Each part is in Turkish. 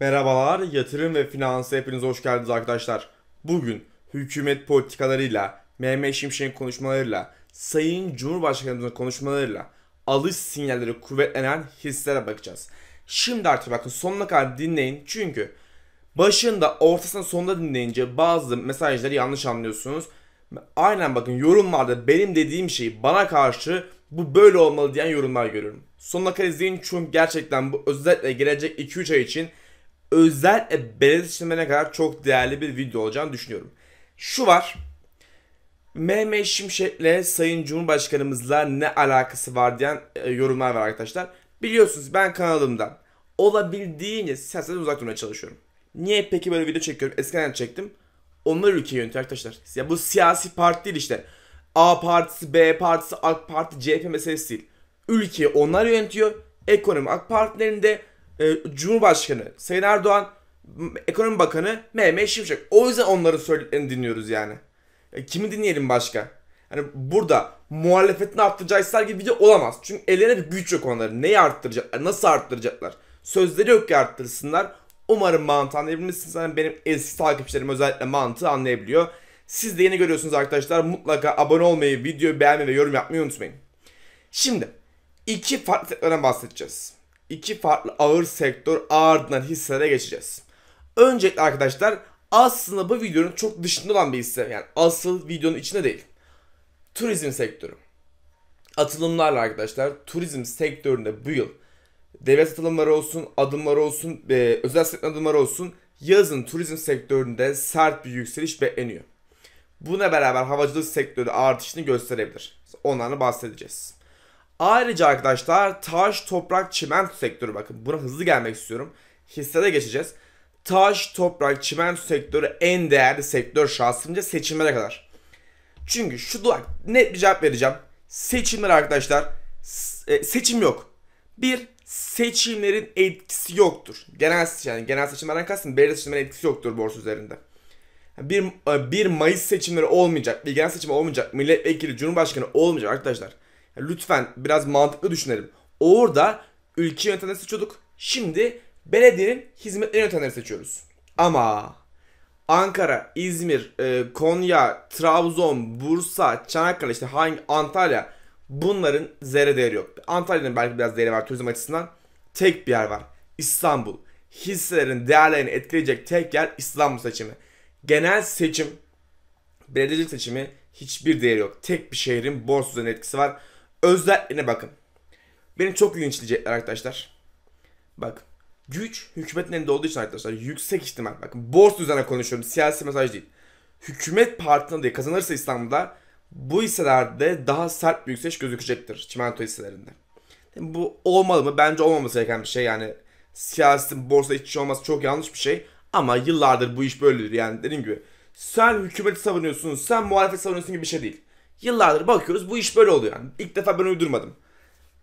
Merhabalar, yatırım ve finansa hepiniz hoş geldiniz arkadaşlar. Bugün hükümet politikalarıyla, Mehmet Şimşek'in konuşmalarıyla, Sayın Cumhurbaşkanımızın konuşmalarıyla alış sinyalleri kuvvetlenen hisselere bakacağız. Şimdi artık bakın sonuna kadar dinleyin çünkü başında, ortasında, sonunda dinleyince bazı mesajları yanlış anlıyorsunuz. Aynen bakın yorumlarda benim dediğim şeyi bana karşı bu böyle olmalı diyen yorumlar görüyorum. Sonuna kadar izleyin çünkü gerçekten bu özellikle gelecek 2-3 ay için özel belediye belirtilmene kadar çok değerli bir video olacağını düşünüyorum. Şu var. Mehmet Şimşek'le Sayın Cumhurbaşkanımızla ne alakası var diyen e, yorumlar var arkadaşlar. Biliyorsunuz ben kanalımdan olabildiğince siyasetten uzak durmaya çalışıyorum. Niye peki böyle video çekiyorum? Eskiden çektim. Onlar ülkeyi yönetiyor arkadaşlar. Ya bu siyasi parti değil işte. A partisi, B partisi, AK Parti, CHP meselesi değil. Ülkeyi onlar yönetiyor. Ekonomi AK Parti'nin de e, Cumhurbaşkanı Sayın Erdoğan, Ekonomi Bakanı Mehmet Şimşek. O yüzden onların söylediklerini dinliyoruz yani. E, kimi dinleyelim başka? Hani burada muhalefetin arttıracağı ister gibi bir de olamaz. Çünkü ellerine bir güç yok onların. Neyi arttıracaklar? Nasıl arttıracaklar? Sözleri yok ki arttırsınlar. Umarım mantığı anlayabilmişsiniz. Yani benim eski takipçilerim özellikle mantığı anlayabiliyor. Siz de yeni görüyorsunuz arkadaşlar. Mutlaka abone olmayı, videoyu beğenmeyi ve yorum yapmayı unutmayın. Şimdi iki farklı bahsedeceğiz iki farklı ağır sektör ağırdan hisselere geçeceğiz. Öncelikle arkadaşlar aslında bu videonun çok dışında olan bir hisse. Yani asıl videonun içinde değil. Turizm sektörü. Atılımlarla arkadaşlar turizm sektöründe bu yıl devlet atılımları olsun, adımları olsun, e, özel sektör adımları olsun yazın turizm sektöründe sert bir yükseliş bekleniyor. Buna beraber havacılık sektörü artışını gösterebilir. Onlarla bahsedeceğiz. Ayrıca arkadaşlar taş, toprak, çimento sektörü bakın buna hızlı gelmek istiyorum. Hissede geçeceğiz. Taş, toprak, çimento sektörü en değerli sektör şahsımca seçimlere kadar. Çünkü şu duak net bir cevap vereceğim. Seçimler arkadaşlar e, seçim yok. Bir seçimlerin etkisi yoktur. Genel yani genel seçimlerden kastım belirli seçimlerin etkisi yoktur borsa üzerinde. bir e, bir Mayıs seçimleri olmayacak, bir genel seçim olmayacak, milletvekili, cumhurbaşkanı olmayacak arkadaşlar. Lütfen biraz mantıklı düşünelim. Orada ülke yönetenleri seçiyorduk. Şimdi belediyenin hizmetleri yönetenleri seçiyoruz. Ama Ankara, İzmir, e, Konya, Trabzon, Bursa, Çanakkale işte hangi Antalya bunların zerre değeri yok. Antalya'nın belki biraz değeri var turizm açısından. Tek bir yer var. İstanbul. Hisselerin değerlerini etkileyecek tek yer İstanbul seçimi. Genel seçim, belediyecilik seçimi hiçbir değeri yok. Tek bir şehrin borsa üzerine etkisi var özelliğine bakın. Beni çok linçleyecekler arkadaşlar. Bak. Güç hükümetin elinde olduğu için arkadaşlar yüksek ihtimal. Bakın borsa üzerine konuşuyorum. Siyasi mesaj değil. Hükümet partinin adayı kazanırsa İstanbul'da bu hisselerde daha sert bir yükseliş gözükecektir. Çimento hisselerinde. Bu olmalı mı? Bence olmaması gereken bir şey. Yani siyasetin borsa içi şey olması çok yanlış bir şey. Ama yıllardır bu iş böyledir. Yani dediğim gibi sen hükümeti savunuyorsun, sen muhalefet savunuyorsun gibi bir şey değil. Yıllardır bakıyoruz bu iş böyle oluyor. Yani ilk defa ben uydurmadım.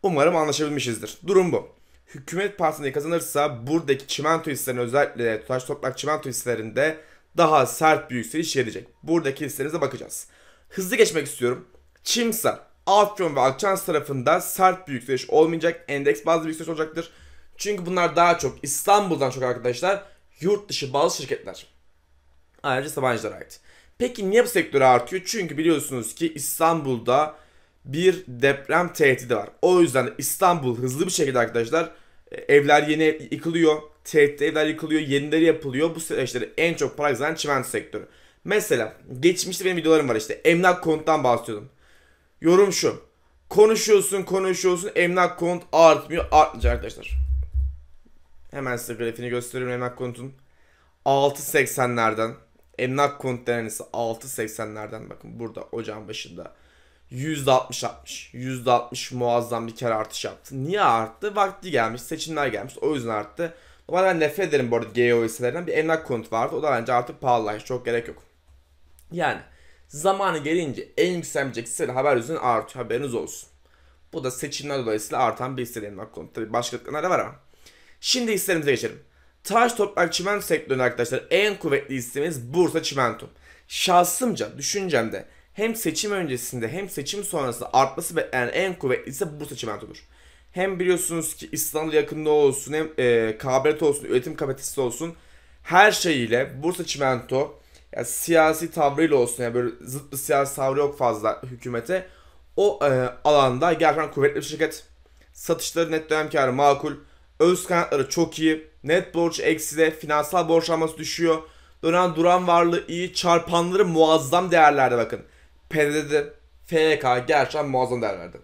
Umarım anlaşabilmişizdir. Durum bu. Hükümet partisinde kazanırsa buradaki çimento hisselerine özellikle tutaş toprak çimento hisselerinde daha sert bir yükseliş gelecek. Buradaki hisselerinize bakacağız. Hızlı geçmek istiyorum. Çimsa, Afyon ve Akçans tarafında sert bir yükseliş olmayacak. Endeks bazlı bir yükseliş olacaktır. Çünkü bunlar daha çok İstanbul'dan çok arkadaşlar yurt dışı bazı şirketler. Ayrıca Sabancı'lara ait. Peki niye bu sektör artıyor? Çünkü biliyorsunuz ki İstanbul'da bir deprem tehdidi var. O yüzden İstanbul hızlı bir şekilde arkadaşlar e, evler yeni yıkılıyor. tehdit evler yıkılıyor. Yenileri yapılıyor. Bu süreçleri en çok para kazanan çimento sektörü. Mesela geçmişte benim videolarım var işte. Emlak konuttan bahsediyordum. Yorum şu. Konuşuyorsun konuşuyorsun emlak konut artmıyor artmayacak arkadaşlar. Hemen size grafiğini gösteriyorum emlak konutun. 6.80'lerden Emlak konut denemesi 6.80'lerden bakın burada ocağın başında. %60 artmış. %60 muazzam bir kere artış yaptı. Niye arttı? Vakti gelmiş, seçimler gelmiş. O yüzden arttı. Ama ben nefret ederim bu arada GEO hisselerinden. E bir emlak konut vardı. O da bence artık pahalı, Çok gerek yok. Yani zamanı gelince en yükselmeyecek hisseli haber yüzünden artıyor. Haberiniz olsun. Bu da seçimler dolayısıyla artan bir hisseli emlak konut. Tabii başka da var ama. Şimdi hisselerimize geçelim. Taş toprak çimento sektörü arkadaşlar en kuvvetli isimimiz Bursa Çimento. Şahsımca düşüncemde hem seçim öncesinde hem seçim sonrasında artması beklenen en kuvvetli ise Bursa Çimento'dur. Hem biliyorsunuz ki İstanbul yakında olsun hem e, kabiliyet olsun, üretim kapasitesi olsun her şeyiyle Bursa Çimento yani siyasi tavrıyla olsun yani böyle zıt siyasi tavrı yok fazla hükümete o e, alanda gerçekten kuvvetli bir şirket. Satışları net dönem karı makul. Öz kaynakları çok iyi. Net borç de finansal borçlanması düşüyor. Dönen duran varlığı iyi, çarpanları muazzam değerlerde bakın. PDD, FK gerçekten muazzam değerlerde.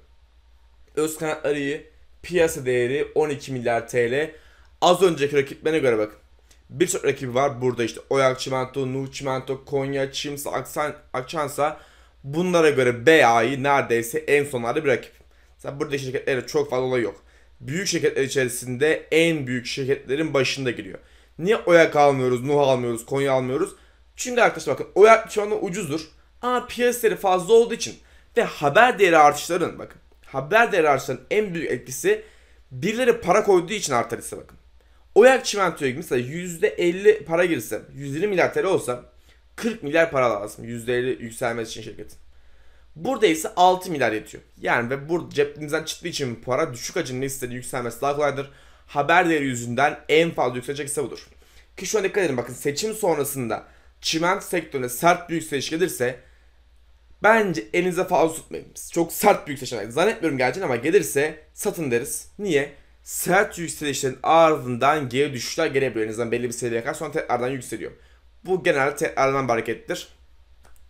Öz kanatları iyi, piyasa değeri 12 milyar TL. Az önceki rakiplerine göre bakın. Birçok rakibi var burada işte Oyak Çimento, Nuh Çimento, Konya, Çimsa, Aksan, Akçansa bunlara göre BA'yı neredeyse en sonlarda bir rakip. Mesela burada şirketlere çok fazla olay yok büyük şirketler içerisinde en büyük şirketlerin başında giriyor. Niye Oyak almıyoruz, Nuh almıyoruz, Konya almıyoruz? Çünkü arkadaşlar bakın Oyak şu anda ucuzdur. Ama piyasaları fazla olduğu için ve haber değeri artışların bakın haber değeri artışlarının en büyük etkisi birileri para koyduğu için artar ise bakın. Oyak çimentoya mesela %50 para girse, 120 milyar TL olsa 40 milyar para lazım %50 yükselmesi için şirketin. Burada ise 6 milyar yetiyor. Yani ve burada cebimizden çıktığı için para düşük hacimli hisselerin yükselmesi daha kolaydır. Haber değeri yüzünden en fazla yükselecek hisse budur. Ki şuna dikkat edin bakın seçim sonrasında çimento sektörüne sert bir yükseliş gelirse bence elinize fazla tutmayın. Çok sert bir yükseliş. Zannetmiyorum gerçekten ama gelirse satın deriz. Niye? Sert yükselişlerin ardından geri düşüşler gelebiliyor. elinizden belli bir seviyeye kadar sonra tekrardan yükseliyor. Bu genelde tekrardan hareketlidir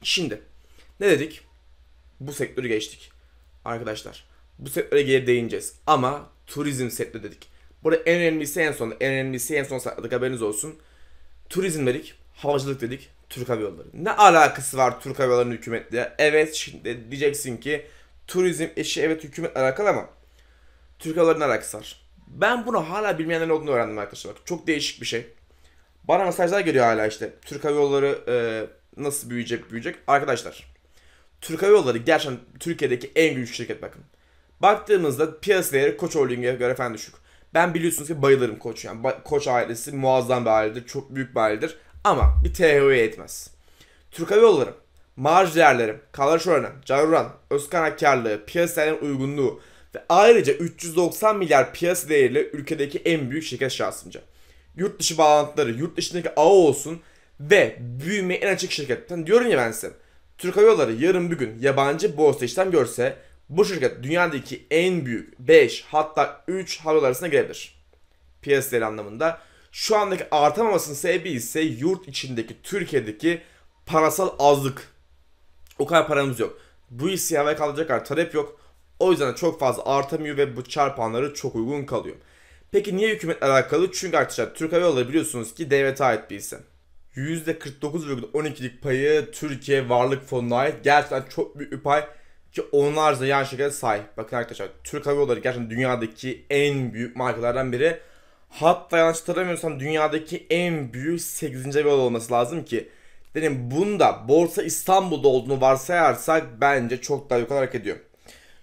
Şimdi ne dedik? bu sektörü geçtik. Arkadaşlar bu sektöre geri değineceğiz. Ama turizm sektörü dedik. Burada en önemlisi en son, en önemlisi en son sakladık haberiniz olsun. Turizm dedik, havacılık dedik, Türk Hava Yolları. Ne alakası var Türk Hava Yolları'nın hükümetle? Evet şimdi diyeceksin ki turizm işi e, şey, evet hükümet alakalı ama Türk Hava Yolları'nın alakası var. Ben bunu hala bilmeyenlerin olduğunu öğrendim arkadaşlar. Bak çok değişik bir şey. Bana mesajlar geliyor hala işte. Türk Hava Yolları e, nasıl büyüyecek büyüyecek. Arkadaşlar Türk Hava Yolları gerçekten Türkiye'deki en güçlü şirket bakın. Baktığımızda piyasa değeri Koç Holding'e göre falan düşük. Ben biliyorsunuz ki bayılırım Koç yani. Koç ailesi muazzam bir ailedir, çok büyük bir ailedir ama bir THO'ya yetmez. Türk Hava Yolları, marj değerleri, kaloriş oranı, car oran, öz piyasa piyasaya uygunluğu ve ayrıca 390 milyar piyasa değerli ülkedeki en büyük şirket şahsınca. Yurt dışı bağlantıları, yurt dışındaki ağı olsun ve büyüme en açık şirket. şirketten hani diyorum ya ben size Türk Hava Yolları yarın bir gün yabancı borsa işlem görse bu şirket dünyadaki en büyük 5 hatta 3 havayolu arasına girebilir. Piyasa anlamında. Şu andaki artamamasının sebebi ise yurt içindeki Türkiye'deki parasal azlık. O kadar paramız yok. Bu işi havaya kaldıracak kadar talep yok. O yüzden çok fazla artamıyor ve bu çarpanları çok uygun kalıyor. Peki niye hükümetle alakalı? Çünkü arkadaşlar Türk Hava Yolları biliyorsunuz ki devlete ait bir isim. %49,12'lik payı Türkiye Varlık Fonu'na ait. Gerçekten çok büyük bir pay ki onlarca yan şirkete sahip. Bakın arkadaşlar Türk Hava Yolları gerçekten dünyadaki en büyük markalardan biri. Hatta yanlış hatırlamıyorsam dünyadaki en büyük 8. hava yolu olması lazım ki. Dedim bunda Borsa İstanbul'da olduğunu varsayarsak bence çok daha yukarı hareket ediyor.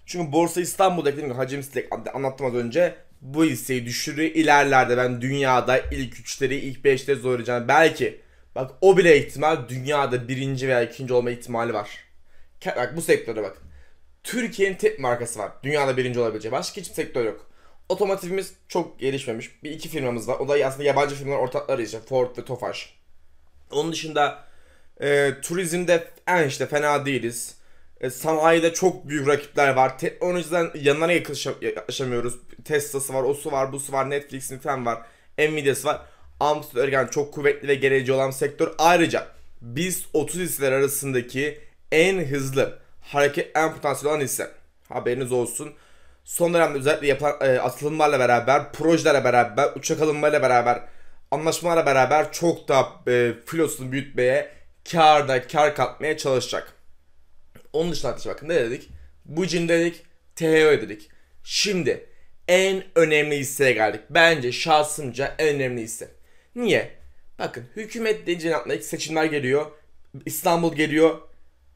Çünkü Borsa İstanbul'da dediğim gibi hacim Mislek anlattım az önce bu hisseyi düşürüyor. ilerlerde ben dünyada ilk 3'leri ilk 5'leri zorlayacağım belki Bak o bile ihtimal dünyada birinci veya ikinci olma ihtimali var. Bak bu sektörde bak. Türkiye'nin tek markası var. Dünyada birinci olabileceği. Başka hiçbir sektör yok. Otomotivimiz çok gelişmemiş. Bir iki firmamız var. O da aslında yabancı firmalar ortakları işte. Ford ve Tofaş. Onun dışında e, turizmde en işte fena değiliz. E, sanayide çok büyük rakipler var. Teknolojiden yanlara yakışamıyoruz. Tesla'sı var, osu var, bu su var, Netflix'in falan var. Nvidia'sı var. Armstead Örgen çok kuvvetli ve geleceği olan sektör. Ayrıca biz 30 hisseler arasındaki en hızlı hareket en potansiyel olan hisse. Haberiniz olsun. Son dönemde özellikle yapılan e, atılımlarla beraber, projelerle beraber, uçak alınmayla beraber, anlaşmalarla beraber çok da e, filosunu büyütmeye, karda kar katmaya çalışacak. Onun dışında arkadaşlar bakın ne dedik? Bucin dedik, TEO dedik. Şimdi en önemli hisseye geldik. Bence şahsımca en önemli hisse. Niye? Bakın hükümet deyince aklına seçimler geliyor. İstanbul geliyor.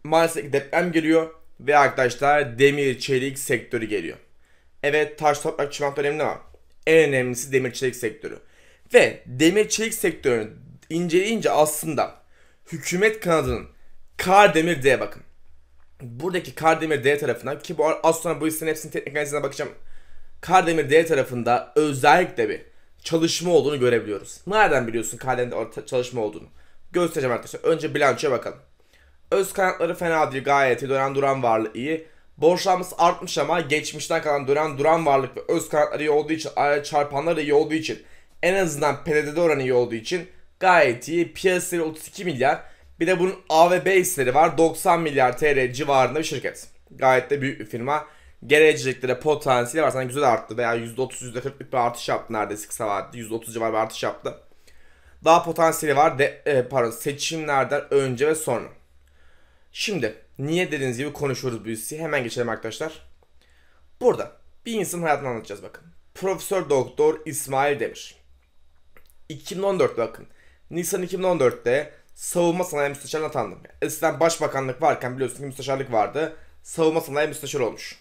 Maalesef deprem geliyor. Ve arkadaşlar demir çelik sektörü geliyor. Evet taş toprak çimento önemli ama en önemlisi demir çelik sektörü. Ve demir çelik sektörünü inceleyince aslında hükümet kanadının kar demir diye bakın. Buradaki kar demir D tarafından ki bu az sonra bu listenin hepsinin teknik analizine bakacağım. kar demir D tarafında özellikle bir çalışma olduğunu görebiliyoruz. Nereden biliyorsun kalemde çalışma olduğunu? Göstereceğim arkadaşlar. Önce bilançoya bakalım. Öz kaynakları fena değil gayet iyi. Dönen duran varlığı iyi. Borçlanması artmış ama geçmişten kalan dönen duran varlık ve öz kaynakları iyi olduğu için çarpanlar da iyi olduğu için en azından PDD'de oranı iyi olduğu için gayet iyi. Piyasası 32 milyar. Bir de bunun A ve B hisleri var. 90 milyar TL civarında bir şirket. Gayet de büyük bir firma geleceklere potansiyeli var. Zaten güzel arttı veya %30 %40'lık bir artış yaptı neredeyse kısa vadede. %30 civarı bir artış yaptı. Daha potansiyeli var de, e, pardon seçimlerden önce ve sonra. Şimdi niye dediğiniz gibi konuşuyoruz bu büyüsü. Hemen geçelim arkadaşlar. Burada bir insanın hayatını anlatacağız bakın. Profesör Doktor İsmail Demir. 2014 bakın. Nisan 2014'te savunma sanayi müsteşarına atandım. Eskiden başbakanlık varken biliyorsunuz ki müsteşarlık vardı. Savunma sanayi müsteşarı olmuş.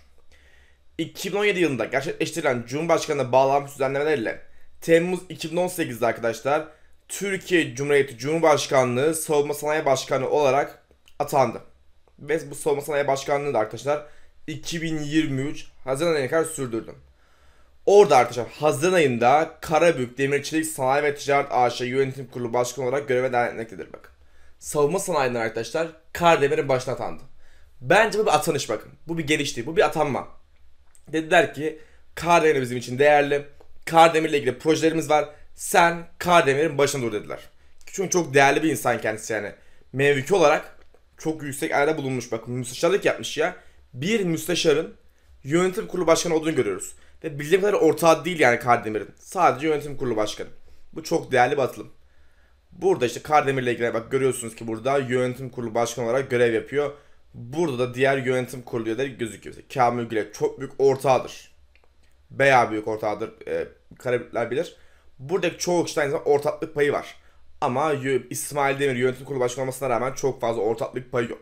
2017 yılında gerçekleştirilen Cumhurbaşkanı bağlanmış düzenlemelerle Temmuz 2018'de arkadaşlar Türkiye Cumhuriyeti Cumhurbaşkanlığı Savunma Sanayi Başkanı olarak atandı. Ve bu Savunma Sanayi Başkanlığı da arkadaşlar 2023 Haziran ayına kadar sürdürdü. Orada arkadaşlar Haziran ayında Karabük Demirçilik Sanayi ve Ticaret AŞ Yönetim Kurulu Başkanı olarak göreve denetmektedir bakın. Savunma sanayinden arkadaşlar Kardemir'in başına atandı. Bence bu bir atanış bakın. Bu bir gelişti. Bu bir atanma. Dediler ki Kardemir bizim için değerli. Kardemir'le ilgili projelerimiz var. Sen Kardemir'in başında dur dediler. Çünkü çok değerli bir insan kendisi yani. Mevki olarak çok yüksek yerde bulunmuş. Bak müsteşarlık yapmış ya. Bir müsteşarın yönetim kurulu başkanı olduğunu görüyoruz. Ve bildiğim kadarıyla ortağı değil yani Kardemir'in. Sadece yönetim kurulu başkanı. Bu çok değerli bir atılım. Burada işte Kardemir'le ilgili bak görüyorsunuz ki burada yönetim kurulu başkanı olarak görev yapıyor. Burada da diğer yönetim kurulu üyeleri gözüküyor. Mesela Kamil Güle çok büyük ortağıdır. Bayağı büyük ortağıdır. E, Karabükler bilir. Buradaki çoğu kişiden aynı ortaklık payı var. Ama İsmail Demir yönetim kurulu başkanı olmasına rağmen çok fazla ortaklık payı yok.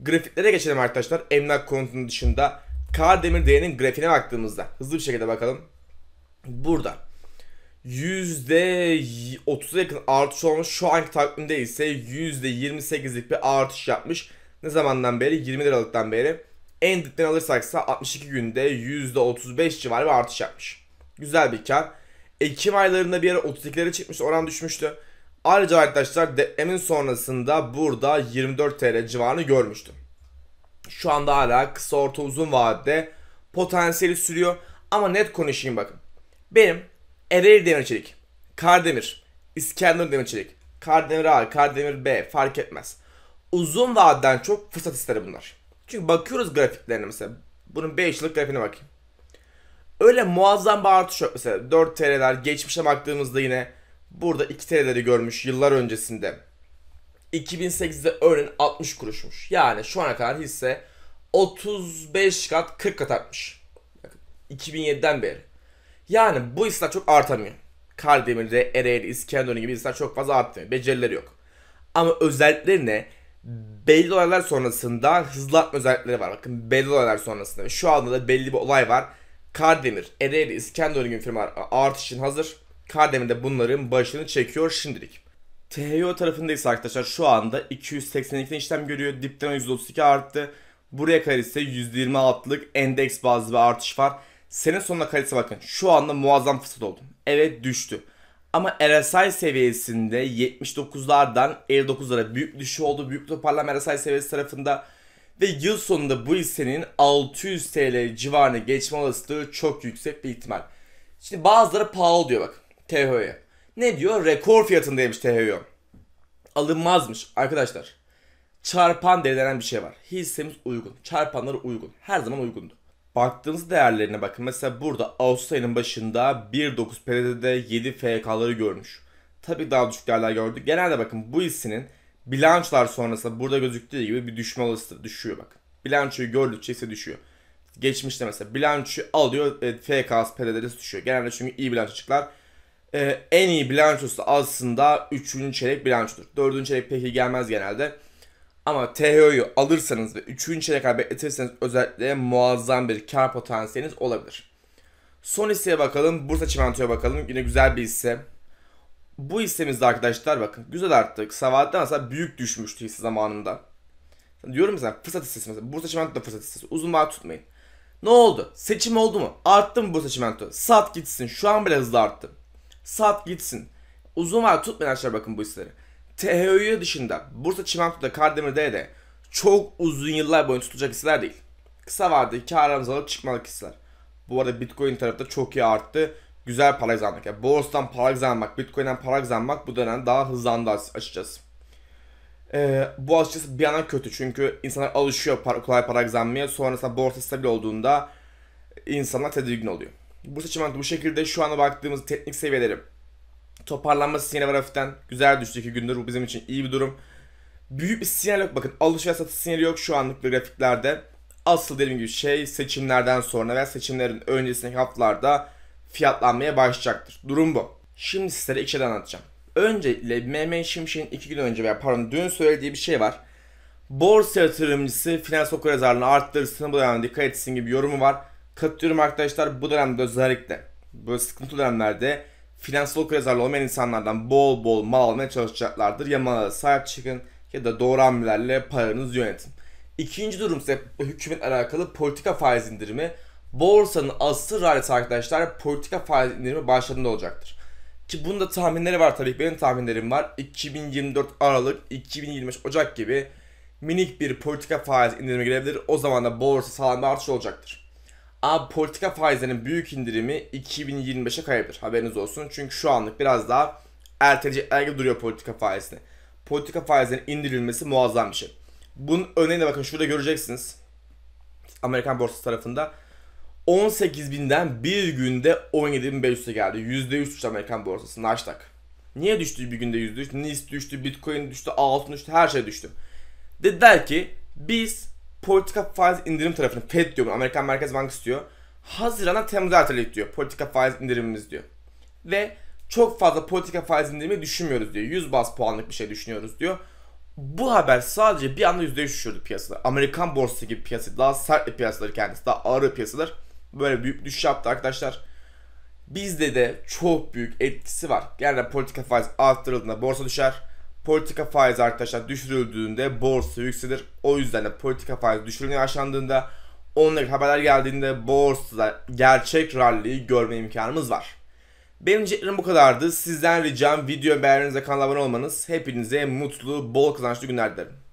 Grafiklere geçelim arkadaşlar. Emlak konutunun dışında Kardemir D'nin grafiğine baktığımızda hızlı bir şekilde bakalım. Burada %30'a yakın artış olmuş. Şu anki takvimde ise %28'lik bir artış yapmış ne zamandan beri 20 liralıktan beri en dipten alırsaksa 62 günde %35 civarı bir artış yapmış. Güzel bir kar. Ekim aylarında bir ara 32'lere çıkmış oran düşmüştü. Ayrıca arkadaşlar depremin sonrasında burada 24 TL civarını görmüştüm. Şu anda hala kısa orta uzun vadede potansiyeli sürüyor. Ama net konuşayım bakın. Benim Ereğli Demirçelik, Kardemir, İskender Demirçelik, Kardemir A, Kardemir B fark etmez uzun vadeden çok fırsat ister bunlar. Çünkü bakıyoruz grafiklerine mesela. Bunun 5 yıllık grafiğine bakayım. Öyle muazzam bir artış yok. Mesela 4 TL'ler geçmişe baktığımızda yine burada 2 TL'leri görmüş yıllar öncesinde. 2008'de örneğin 60 kuruşmuş. Yani şu ana kadar hisse 35 kat 40 kat artmış. 2007'den beri. Yani bu hisseler çok artamıyor. Kardemir'de, Ereğli, İskenderun gibi hisseler çok fazla artmıyor. Becerileri yok. Ama özellikleri ne? belli olaylar sonrasında hızlatma özellikleri var. Bakın belli olaylar sonrasında. Şu anda da belli bir olay var. Kardemir, Ereğli, İskenderun gibi firmalar art için hazır. Kardemir de bunların başını çekiyor şimdilik. THO tarafındayız arkadaşlar şu anda 282 işlem görüyor. Dipten %32 arttı. Buraya kadar ise %26'lık endeks bazlı bir artış var. Senin sonuna kalitesi bakın. Şu anda muazzam fırsat oldu. Evet düştü. Ama RSI seviyesinde 79'lardan 59'lara büyük düşüş oldu. Büyük toparlama RSI seviyesi tarafında ve yıl sonunda bu hissenin 600 TL civarına geçme olasılığı çok yüksek bir ihtimal. Şimdi bazıları pahalı diyor bak THY. Ne diyor? Rekor fiyatındaymış THY. Alınmazmış arkadaşlar. Çarpan değerlenen bir şey var. Hissemiz uygun. Çarpanları uygun. Her zaman uygundu. Baktığınız değerlerine bakın. Mesela burada Ağustos ayının başında 1.9 PDD'de 7 FK'ları görmüş. Tabii daha düşük değerler gördü. Genelde bakın bu hissinin bilançlar sonrasında burada gözüktüğü gibi bir düşme olasılığı düşüyor bak. Bilançoyu gördükçe ise düşüyor. Geçmişte mesela bilançoyu alıyor e, FK'sı PDD'si düşüyor. Genelde çünkü iyi bilanço açıklar. E, en iyi bilançosu aslında 3. çeyrek bilançodur. 4. çeyrek peki gelmez genelde. Ama THO'yu alırsanız ve 3. çeyrek ay bekletirseniz özellikle muazzam bir kar potansiyeliniz olabilir. Son hisseye bakalım. Bursa Çimento'ya bakalım. Yine güzel bir hisse. Bu hissemizde arkadaşlar bakın güzel arttı. Sabahattin mesela büyük düşmüştü hisse zamanında. Diyorum mesela fırsat hissesi mesela. Bursa Çimento da fırsat hissesi. Uzun vaat tutmayın. Ne oldu? Seçim oldu mu? Arttı mı Bursa Çimento? Sat gitsin. Şu an bile hızlı arttı. Sat gitsin. Uzun vaat tutmayın arkadaşlar bakın bu hisseleri. THÖ'ye dışında Bursa Çimento'da Kardemir'de de çok uzun yıllar boyunca tutacak hisseler değil. Kısa vadeli karlarımızı alıp çıkmalık hisseler. Bu arada Bitcoin da çok iyi arttı. Güzel para kazanmak. Yani borsadan para kazanmak, Bitcoin'den para kazanmak bu dönem daha hızlandı açıkçası. Ee, bu açıkçası bir yana kötü çünkü insanlar alışıyor para, kolay para kazanmaya. Sonrasında borsa stabil olduğunda insanlar tedirgin oluyor. Bursa çimento bu şekilde şu ana baktığımız teknik seviyelerim Toparlanması yine var hafiften. Güzel düştü iki gündür. Bu bizim için iyi bir durum. Büyük bir sinyal yok. Bakın alış ve satış sinyali yok şu anlık bir grafiklerde. Asıl dediğim gibi şey seçimlerden sonra veya seçimlerin öncesindeki haftalarda fiyatlanmaya başlayacaktır. Durum bu. Şimdi sizlere içeriden şey anlatacağım. Öncelikle Mehmet Şimşek'in iki gün önce veya pardon dün söylediği bir şey var. Borsa yatırımcısı finans okur yazarını arttırırsın bu dönemde dikkat etsin gibi yorumu var. Katılıyorum arkadaşlar bu dönemde özellikle böyle sıkıntı dönemlerde finansal olarak zararlı olmayan insanlardan bol bol mal almaya çalışacaklardır. Ya mala sahip çıkın ya da doğru hamlelerle paranızı yönetin. İkinci durum ise hükümet alakalı politika faiz indirimi. Borsanın asıl raleti arkadaşlar politika faiz indirimi başladığında olacaktır. Ki bunda tahminleri var tabii ki benim tahminlerim var. 2024 Aralık, 2025 Ocak gibi minik bir politika faiz indirimi gelebilir. O zaman da borsa sağlam bir artış olacaktır. Abi politika faizlerinin büyük indirimi 2025'e kayabilir. Haberiniz olsun. Çünkü şu anlık biraz daha erteleyecekler gibi duruyor politika faizini. Politika faizlerinin indirilmesi muazzam bir şey. Bunun örneğini de bakın şurada göreceksiniz. Amerikan borsası tarafında. 18.000'den bir günde 17.500'e geldi. %3 düştü Amerikan borsası Nasdaq. Niye düştü bir günde %3? NIST düştü, Bitcoin düştü, altın düştü, her şey düştü. Dediler ki biz politika faiz indirim tarafını Fed diyor, Amerikan Merkez Bankası diyor. Haziran'a Temmuz'a erteledik diyor. Politika faiz indirimimiz diyor. Ve çok fazla politika faiz indirimi düşünmüyoruz diyor. 100 bas puanlık bir şey düşünüyoruz diyor. Bu haber sadece bir anda %3 düşürdü piyasaları. Amerikan borsası gibi piyasa, daha sert bir piyasaları kendisi, daha ağır piyasalar. Böyle büyük düşüş yaptı arkadaşlar. Bizde de çok büyük etkisi var. Genelde politika faiz arttırıldığında borsa düşer politika faizi arkadaşlar düşürüldüğünde borsa yükselir. O yüzden de politika faizi düşürülmeye başlandığında onunla haberler geldiğinde borsada gerçek rally'yi görme imkanımız var. Benim diyeceklerim bu kadardı. Sizden ricam video beğenmenize kanala abone olmanız. Hepinize mutlu, bol kazançlı günler dilerim.